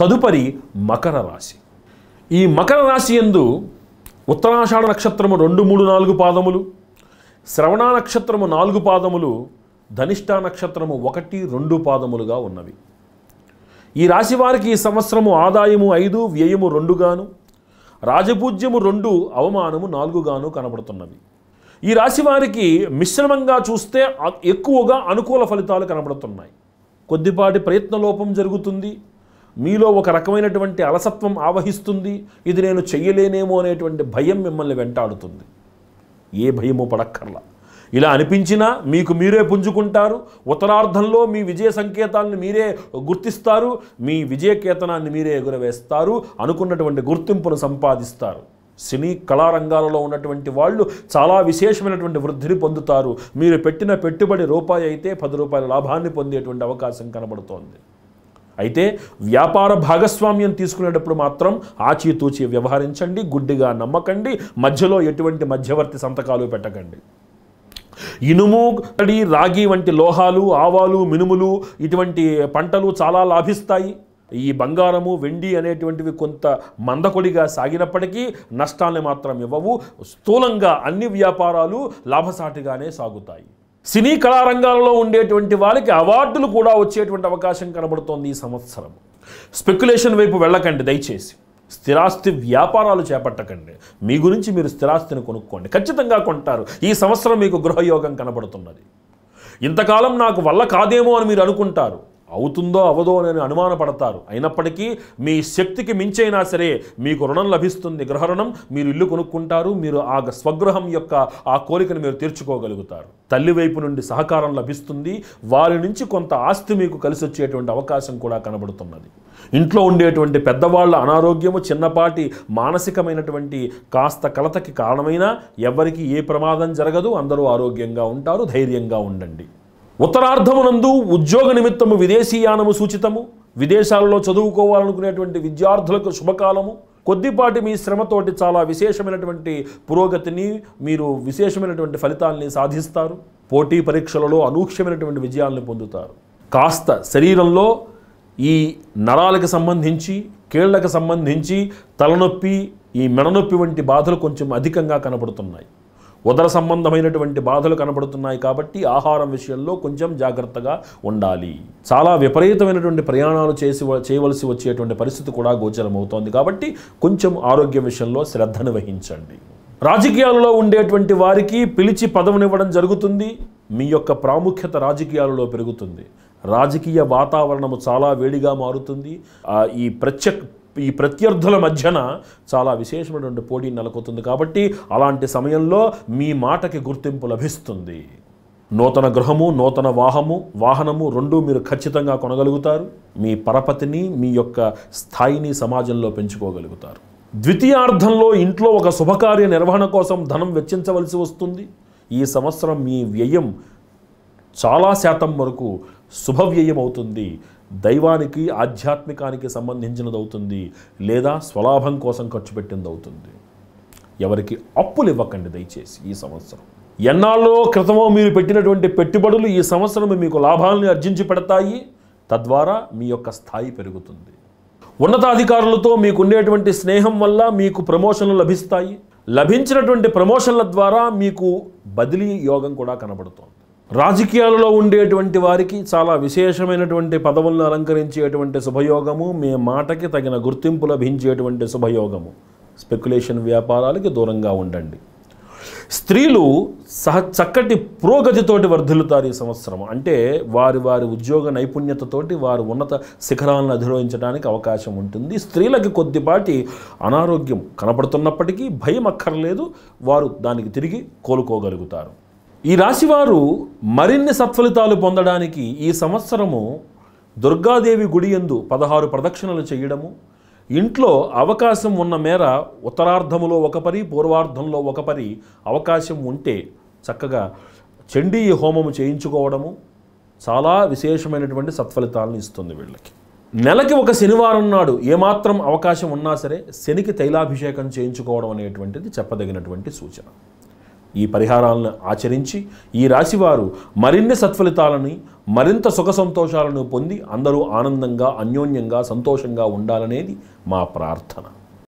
తదుపరి మకర రాశి ఈ మకర రాశి ఎందు ఉత్తరాషాఢ నక్షత్రము రెండు మూడు నాలుగు పాదములు శ్రవణ నక్షత్రము నాలుగు పాదములు ధనిష్ట నక్షత్రము ఒకటి రెండు పాదములుగా ఉన్నవి ఈ రాశి వారికి ఈ సంవత్సరము ఆదాయము ఐదు వ్యయము రెండుగాను రాజపూజ్యము రెండు అవమానము నాలుగుగాను కనబడుతున్నవి ఈ రాశి వారికి మిశ్రమంగా చూస్తే ఎక్కువగా అనుకూల ఫలితాలు కనబడుతున్నాయి కొద్దిపాటి ప్రయత్న లోపం జరుగుతుంది మీలో ఒక రకమైనటువంటి అలసత్వం ఆవహిస్తుంది ఇది నేను చెయ్యలేనేమో అనేటువంటి భయం మిమ్మల్ని వెంటాడుతుంది ఏ భయము పడక్కర్లా ఇలా అనిపించినా మీకు మీరే పుంజుకుంటారు ఉత్తరార్థంలో మీ విజయ సంకేతాలను మీరే గుర్తిస్తారు మీ విజయ కేతనాన్ని మీరే ఎగురవేస్తారు అనుకున్నటువంటి గుర్తింపును సంపాదిస్తారు సినీ కళారంగాలలో ఉన్నటువంటి వాళ్ళు చాలా విశేషమైనటువంటి వృద్ధిని పొందుతారు మీరు పెట్టిన పెట్టుబడి రూపాయి అయితే పది రూపాయల లాభాన్ని పొందేటువంటి అవకాశం కనబడుతోంది అయితే వ్యాపార భాగస్వామ్యం తీసుకునేటప్పుడు మాత్రం ఆచితూచి వ్యవహరించండి గుడ్డిగా నమ్మకండి మధ్యలో ఎటువంటి మధ్యవర్తి సంతకాలు పెట్టకండి ఇనుము తడి రాగి వంటి లోహాలు ఆవాలు మినుములు ఇటువంటి పంటలు చాలా లాభిస్తాయి ఈ బంగారము వెండి అనేటువంటివి కొంత మందకొడిగా సాగినప్పటికీ నష్టాన్ని మాత్రం ఇవ్వవు స్థూలంగా అన్ని వ్యాపారాలు లాభసాటిగానే సాగుతాయి సినీ కళారంగాలలో ఉండేటువంటి వాళ్ళకి అవార్డులు కూడా వచ్చేటువంటి అవకాశం కనబడుతోంది ఈ సంవత్సరం స్పెక్యులేషన్ వైపు వెళ్ళకండి దయచేసి స్థిరాస్తి వ్యాపారాలు చేపట్టకండి మీ గురించి మీరు స్థిరాస్తిని కొనుక్కోండి ఖచ్చితంగా కొంటారు ఈ సంవత్సరం మీకు గృహయోగం కనబడుతున్నది ఇంతకాలం నాకు వల్ల కాదేమో అని మీరు అనుకుంటారు అవుతుందో అవదో అని అనుమానపడతారు అయినప్పటికీ మీ శక్తికి మించైనా సరే మీకు రుణం లభిస్తుంది గృహ రుణం మీరు ఇల్లు కొనుక్కుంటారు మీరు ఆ స్వగృహం యొక్క ఆ కోరికను మీరు తీర్చుకోగలుగుతారు తల్లి వైపు నుండి సహకారం లభిస్తుంది వారి నుంచి కొంత ఆస్తి మీకు కలిసి వచ్చేటువంటి అవకాశం కూడా కనబడుతున్నది ఇంట్లో ఉండేటువంటి పెద్దవాళ్ళ అనారోగ్యము చిన్నపాటి మానసికమైనటువంటి కాస్త కలతకి కారణమైన ఎవరికి ఏ ప్రమాదం జరగదు అందరూ ఆరోగ్యంగా ఉంటారు ధైర్యంగా ఉండండి ఉత్తరార్ధమునందు ఉద్యోగ నిమిత్తము విదేశీయానము సూచితము విదేశాలలో చదువుకోవాలనుకునేటువంటి విద్యార్థులకు శుభకాలము కొద్దిపాటి మీ శ్రమతోటి చాలా విశేషమైనటువంటి పురోగతిని మీరు విశేషమైనటువంటి ఫలితాల్ని సాధిస్తారు పోటీ పరీక్షలలో అనూహ్యమైనటువంటి విజయాలను పొందుతారు కాస్త శరీరంలో ఈ నరాలకు సంబంధించి కీళ్లకు సంబంధించి తలనొప్పి ఈ మెడనొప్పి వంటి బాధలు కొంచెం అధికంగా కనబడుతున్నాయి ఉదర సంబంధమైనటువంటి బాధలు కనబడుతున్నాయి కాబట్టి ఆహారం విషయంలో కొంచెం జాగ్రత్తగా ఉండాలి చాలా విపరీతమైనటువంటి ప్రయాణాలు చేసి చేయవలసి వచ్చేటువంటి పరిస్థితి కూడా గోచరమవుతోంది కాబట్టి కొంచెం ఆరోగ్య విషయంలో శ్రద్ధను వహించండి రాజకీయాలలో ఉండేటువంటి వారికి పిలిచి పదవినివ్వడం జరుగుతుంది మీ యొక్క ప్రాముఖ్యత రాజకీయాలలో పెరుగుతుంది రాజకీయ వాతావరణము చాలా వేడిగా మారుతుంది ఈ ప్రత్యక్ ఈ ప్రత్యర్థుల మధ్యన చాలా విశేషమైనటువంటి పోటీ నెలకొతుంది కాబట్టి అలాంటి సమయంలో మీ మాటకి గుర్తింపు లభిస్తుంది నూతన గృహము నూతన వాహము వాహనము రెండు మీరు ఖచ్చితంగా కొనగలుగుతారు మీ పరపతిని మీ యొక్క స్థాయిని సమాజంలో పెంచుకోగలుగుతారు ద్వితీయార్థంలో ఇంట్లో ఒక శుభకార్య నిర్వహణ కోసం ధనం వెచ్చించవలసి వస్తుంది ఈ సంవత్సరం మీ వ్యయం చాలా శాతం వరకు శుభవ్యయం అవుతుంది దైవానికి ఆధ్యాత్మికానికి సంబంధించినది అవుతుంది లేదా స్వలాభం కోసం ఖర్చు పెట్టింది అవుతుంది ఎవరికి అప్పులు ఇవ్వకండి దయచేసి ఈ సంవత్సరం ఎన్నాళ్ళో క్రితమో మీరు పెట్టినటువంటి పెట్టుబడులు ఈ సంవత్సరం మీకు లాభాలను అర్జించి పెడతాయి తద్వారా మీ యొక్క స్థాయి పెరుగుతుంది ఉన్నతాధికారులతో మీకు ఉండేటువంటి స్నేహం వల్ల మీకు ప్రమోషన్లు లభిస్తాయి లభించినటువంటి ప్రమోషన్ల ద్వారా మీకు బదిలీ యోగం కూడా కనబడుతోంది రాజకీయాలలో ఉండేటువంటి వారికి చాలా విశేషమైనటువంటి పదవులను అలంకరించేటువంటి శుభయోగము మీ మాటకి తగిన గుర్తింపు లభించేటువంటి శుభయోగము స్పెక్యులేషన్ వ్యాపారాలకి దూరంగా ఉండండి స్త్రీలు సహ చక్కటి పురోగతితోటి వర్ధిల్లుతారు ఈ సంవత్సరం అంటే వారి వారి ఉద్యోగ నైపుణ్యతతోటి వారు ఉన్నత శిఖరాలను అధిరోహించడానికి అవకాశం ఉంటుంది స్త్రీలకు కొద్దిపాటి అనారోగ్యం కనపడుతున్నప్పటికీ భయం అక్కర్లేదు వారు దానికి తిరిగి కోలుకోగలుగుతారు ఈ రాశివారు మరిన్ని సత్ఫలితాలు పొందడానికి ఈ సంవత్సరము దుర్గాదేవి గుడి ఎందు పదహారు ప్రదక్షిణలు చేయడము ఇంట్లో అవకాశం ఉన్న మేర ఉత్తరార్ధములో ఒక పరి పూర్వార్ధంలో ఒక పరి అవకాశం ఉంటే చక్కగా చండీ హోమము చేయించుకోవడము చాలా విశేషమైనటువంటి సత్ఫలితాలను ఇస్తుంది వీళ్ళకి నెలకి ఒక శనివారం నాడు ఏమాత్రం అవకాశం ఉన్నా సరే శనికి తైలాభిషేకం చేయించుకోవడం అనేటువంటిది చెప్పదగినటువంటి సూచన ఈ పరిహారాలను ఆచరించి ఈ రాశివారు మరిన్ని సత్ఫలితాలని మరింత సుఖ సంతోషాలను పొంది అందరూ ఆనందంగా అన్యోన్యంగా సంతోషంగా ఉండాలనేది మా ప్రార్థన